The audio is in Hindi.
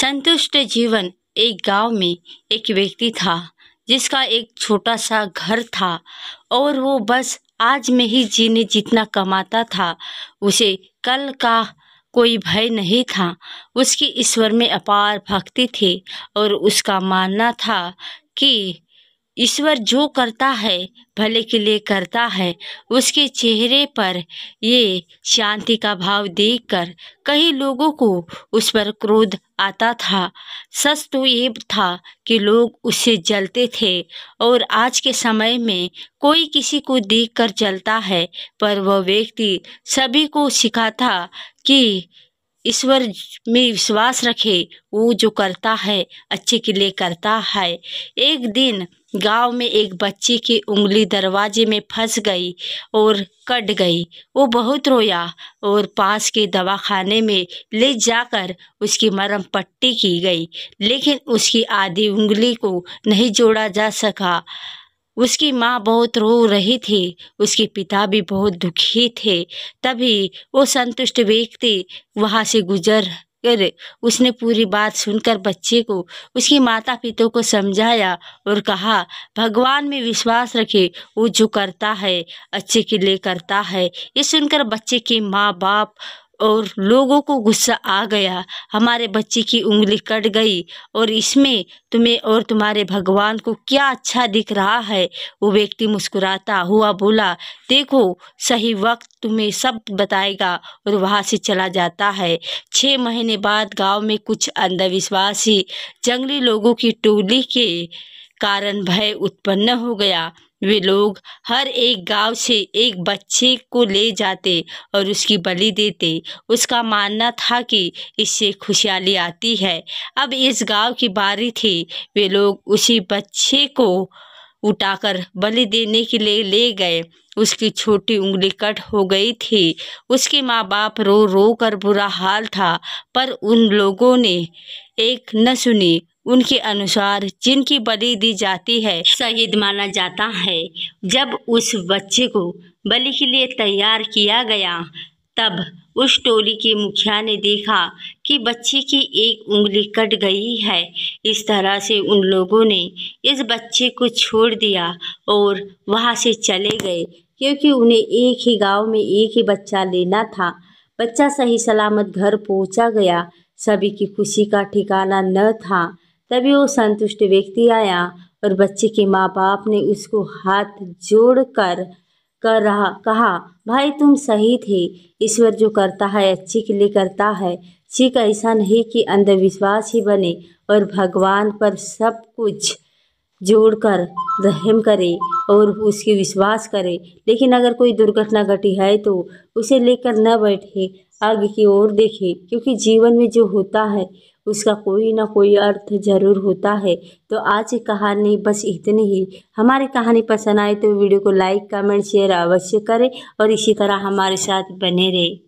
संतुष्ट जीवन एक गांव में एक व्यक्ति था जिसका एक छोटा सा घर था और वो बस आज में ही जीने जितना कमाता था उसे कल का कोई भय नहीं था उसकी ईश्वर में अपार भक्ति थी और उसका मानना था कि ईश्वर जो करता है भले के लिए करता है उसके चेहरे पर ये शांति का भाव देखकर कई लोगों को उस पर क्रोध आता था सच तो ये था कि लोग उससे जलते थे और आज के समय में कोई किसी को देखकर जलता है पर वह व्यक्ति सभी को सिखाता कि ईश्वर में विश्वास रखे वो जो करता है अच्छे के लिए करता है एक दिन गांव में एक बच्चे की उंगली दरवाजे में फंस गई और कट गई वो बहुत रोया और पास के दवाखाने में ले जाकर उसकी मरम पट्टी की गई लेकिन उसकी आधी उंगली को नहीं जोड़ा जा सका उसकी माँ बहुत रो रही थी उसके पिता भी बहुत दुखी थे तभी वो संतुष्ट व्यक्ति वहाँ से गुजर कर उसने पूरी बात सुनकर बच्चे को उसके माता पिता को समझाया और कहा भगवान में विश्वास रखे वो जो करता है अच्छे के लिए करता है ये सुनकर बच्चे के माँ बाप और लोगों को गुस्सा आ गया हमारे बच्चे की उंगली कट गई और इसमें तुम्हें और तुम्हारे भगवान को क्या अच्छा दिख रहा है वो व्यक्ति मुस्कुराता हुआ बोला देखो सही वक्त तुम्हें सब बताएगा और वहाँ से चला जाता है छः महीने बाद गांव में कुछ अंधविश्वासी जंगली लोगों की टोली के कारण भय उत्पन्न हो गया वे लोग हर एक गांव से एक बच्चे को ले जाते और उसकी बलि देते उसका मानना था कि इससे खुशहाली आती है अब इस गांव की बारी थी वे लोग उसी बच्चे को उठाकर बलि देने के लिए ले गए उसकी छोटी उंगली कट हो गई थी उसके माँ बाप रो रो कर बुरा हाल था पर उन लोगों ने एक न सुनी उनके अनुसार जिनकी बलि दी जाती है शहीद माना जाता है जब उस बच्चे को बलि के लिए तैयार किया गया तब उस टोली के मुखिया ने देखा कि बच्चे की एक उंगली कट गई है इस तरह से उन लोगों ने इस बच्चे को छोड़ दिया और वहाँ से चले गए क्योंकि उन्हें एक ही गांव में एक ही बच्चा लेना था बच्चा सही सलामत घर पहुंचा गया सभी की खुशी का ठिकाना न था तभी वो संतुष्ट व्यक्ति आया और बच्चे के माँ बाप ने उसको हाथ जोड़ कर कर रहा कहा भाई तुम सही थे ईश्वर जो करता है अच्छे के लिए करता है ठीक ऐसा नहीं कि अंधविश्वास ही बने और भगवान पर सब कुछ जोड़कर रहम करे और उसके विश्वास करे लेकिन अगर कोई दुर्घटना घटी है तो उसे लेकर न बैठे आगे की ओर देखे क्योंकि जीवन में जो होता है उसका कोई ना कोई अर्थ ज़रूर होता है तो आज की कहानी बस इतनी ही हमारी कहानी पसंद आए तो वीडियो को लाइक कमेंट शेयर अवश्य करें और इसी तरह हमारे साथ बने रहें